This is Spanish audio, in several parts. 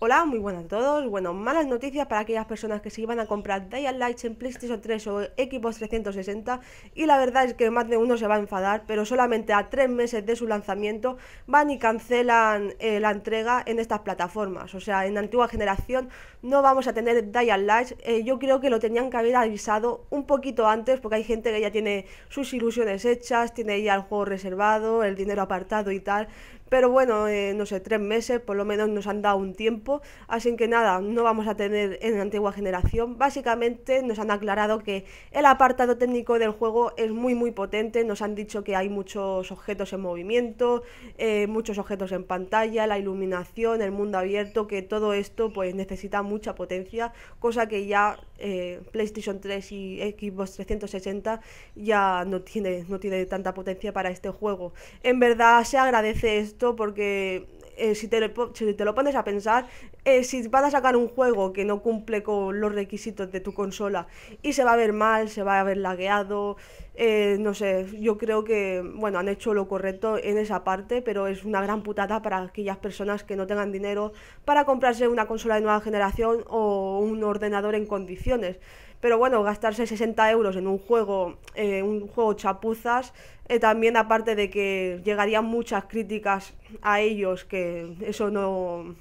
Hola, muy buenas a todos. Bueno, malas noticias para aquellas personas que se iban a comprar Day Light en PlayStation 3 o Equipos 360 y la verdad es que más de uno se va a enfadar, pero solamente a tres meses de su lanzamiento van y cancelan eh, la entrega en estas plataformas. O sea, en la antigua generación no vamos a tener Dial Light. Eh, yo creo que lo tenían que haber avisado un poquito antes porque hay gente que ya tiene sus ilusiones hechas, tiene ya el juego reservado, el dinero apartado y tal, pero bueno, eh, no sé, tres meses por lo menos nos han dado un tiempo. Así que nada, no vamos a tener en la antigua generación. Básicamente nos han aclarado que el apartado técnico del juego es muy muy potente. Nos han dicho que hay muchos objetos en movimiento, eh, muchos objetos en pantalla, la iluminación, el mundo abierto, que todo esto pues necesita mucha potencia, cosa que ya eh, PlayStation 3 y Xbox 360 ya no tiene, no tiene tanta potencia para este juego. En verdad se agradece esto porque eh, si, te lo, pones a pensar, eh, si van a sacar un juego que no cumple con los requisitos de tu consola y se va a ver mal, se va a ver lagueado, eh, no sé, yo creo que, bueno, han hecho lo correcto en esa parte, pero es una gran putada para aquellas personas que no tengan dinero para comprarse una consola de nueva generación o un ordenador en condiciones. Pero bueno, gastarse 60 euros en un juego, eh, un juego chapuzas, eh, también aparte de que llegarían muchas críticas a ellos, que eso no,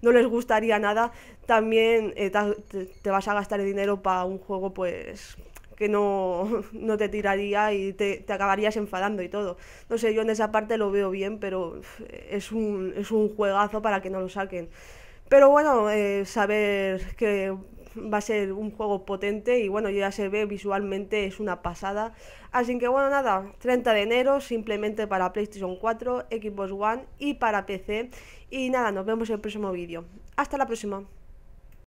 no les gustaría nada, también eh, te, vas a gastar dinero para un juego pues que no, te tiraría y te, acabarías enfadando y todo. No sé, yo en esa parte lo veo bien, pero es un, es un juegazo para que no lo saquen. Pero bueno, saber que va a ser un juego potente y bueno, ya se ve visualmente, es una pasada. Así que bueno, nada, 30 de enero simplemente para PlayStation 4, Xbox One y para PC. Y nada, nos vemos en el próximo vídeo. Hasta la próxima.